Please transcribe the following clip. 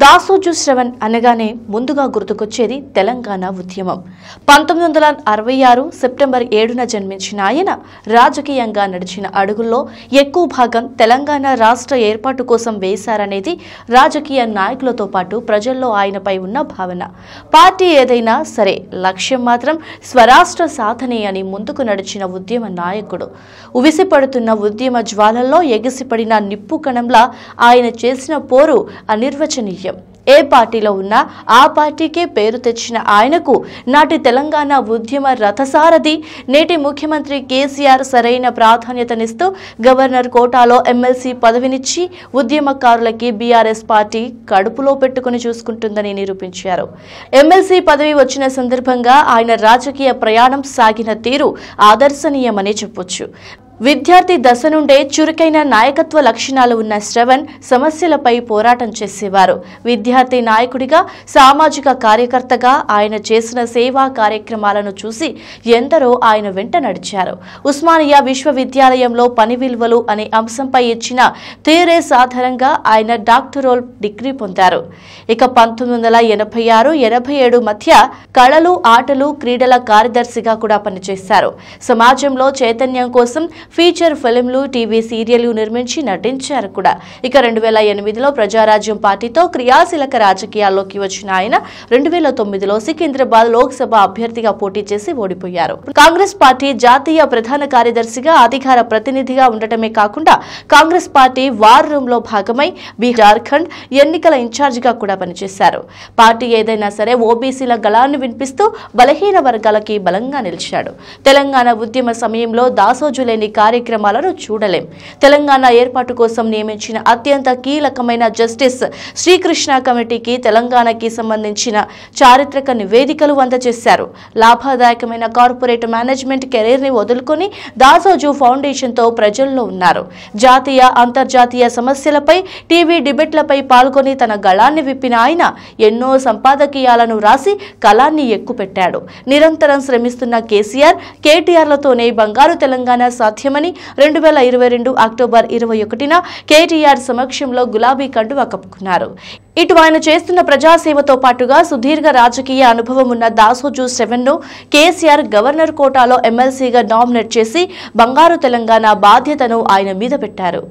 దాసోజు శ్రవణ్ అనగానే ముందుగా గుర్తుకొచ్చేది తెలంగాణ ఉద్యమం పంతొమ్మిది వందల అరవై ఆరు సెప్టెంబర్ ఏడున జన్మించిన ఆయన రాజకీయంగా నడిచిన అడుగుల్లో ఎక్కువ భాగం తెలంగాణ రాష్ట్ర ఏర్పాటు కోసం వేశారనేది రాజకీయ నాయకులతో పాటు ప్రజల్లో ఆయనపై ఉన్న భావన పార్టీ ఏదైనా సరే లక్ష్యం మాత్రం స్వరాష్ట్ర సాధనే అని ముందుకు నడిచిన ఉద్యమ నాయకుడు ఉవిసిపడుతున్న ఉద్యమ జ్వాలల్లో ఎగిసిపడిన నిప్పు కణంలా ఆయన చేసిన పోరు అనిర్వచనీయం విషయం ఏ పార్టీలో ఉన్నా ఆ పార్టీకే పేరు తెచ్చిన ఆయనకు నాటి తెలంగాణ ఉద్యమ రథసారథి నేటి ముఖ్యమంత్రి కేసీఆర్ సరైన ప్రాధాన్యతనిస్తూ గవర్నర్ కోటాలో ఎమ్మెల్సీ పదవినిచ్చి ఉద్యమకారులకి బీఆర్ఎస్ పార్టీ కడుపులో పెట్టుకుని చూసుకుంటుందని నిరూపించారు ఎమ్మెల్సీ పదవి వచ్చిన సందర్భంగా ఆయన రాజకీయ ప్రయాణం సాగిన తీరు ఆదర్శనీయమని చెప్పొచ్చు విద్యార్థి దశ నుండే చురుకైన నాయకత్వ లక్షణాలు ఉన్న శ్రవణ్ సమస్యలపై పోరాటం చేసేవారు విద్యార్థి నాయకుడిగా సామాజిక కార్యకర్తగా ఆయన చేసిన సేవా కార్యక్రమాలను చూసి ఎందరో ఆయన వెంట నడిచారు ఉస్మానియా విశ్వవిద్యాలయంలో పని విలువలు అనే అంశంపై ఇచ్చిన తీరే ఆధారంగా ఆయన డాక్టరోల్ డిగ్రీ పొందారు ఇక పంతొమ్మిది వందల ఎనభై ఆరు ఎనభై ఏడు మధ్య కళలు ఆటలు క్రీడల కార్యదర్శిగా కూడా పనిచేశారు సమాజంలో చైతన్యం కోసం ఫీచర్ ఫిలింలు టీవీ సీరియల్ నిర్మించి నటించారు కూడా ఇక రెండు వేల ఎనిమిదిలో ప్రజారాజ్యం పార్టీతో క్రియాశీలక రాజకీయాల్లోకి వచ్చిన ఆయన రెండు వేల తొమ్మిదిలో సికింద్రాబాద్ లోక్సభ అభ్యర్థిగా పోటీ చేసి ఓడిపోయారు కాంగ్రెస్ పార్టీ జాతీయ ప్రధాన కార్యదర్శిగా అధికార ప్రతినిధిగా ఉండటమే కాకుండా కాంగ్రెస్ పార్టీ వార్ రూమ్ లో భాగమై జార్ఖండ్ ఎన్నికల ఇన్ఛార్జిగా కూడా పనిచేశారు పార్టీ ఏదైనా సరే ఓబీసీల గళాన్ని వినిపిస్తూ బలహీన వర్గాలకి బలంగా నిలిచాడు తెలంగాణ ఉద్యమ సమయంలో దాసోజులేని కార్యక్రమాలను చూడలేం తెలంగాణ ఏర్పాటు కోసం నియమించిన అత్యంత కీలకమైన జస్టిస్ శ్రీకృష్ణ కమిటీకి తెలంగాణకి సంబంధించిన చారిత్రక నివేదికలు అందజేశారు లాభదాయకమైన కార్పొరేట్ మేనేజ్మెంట్ కెరీర్ ని వదులుకొని దాసోజు ఫౌండేషన్తో ప్రజల్లో ఉన్నారు జాతీయ అంతర్జాతీయ సమస్యలపై టీవీ డిబేట్లపై పాల్గొని తన గళాన్ని విప్పిన ఆయన ఎన్నో సంపాదకీయాలను రాసి కళాన్ని ఎక్కుపెట్టాడు నిరంతరం శ్రమిస్తున్న కేసీఆర్ కేటీఆర్లతోనే బంగారు తెలంగాణ సాధ్యం కార్యక్రమాన్ని రెండు వేల ఇరవై రెండు అక్టోబర్ ఇరవై ఒకటిన కేటీఆర్ సమక్షంలో గులాబీ కండువా కప్పుకున్నారు ఇటు ఆయన చేస్తున్న ప్రజాసేవతో పాటుగా సుదీర్ఘ రాజకీయ అనుభవం ఉన్న దాసోజు ను కేసీఆర్ గవర్నర్ కోటాలో ఎమ్మెల్సీగా నామినేట్ చేసి బంగారు తెలంగాణ బాధ్యతను ఆయన మీద పెట్టారు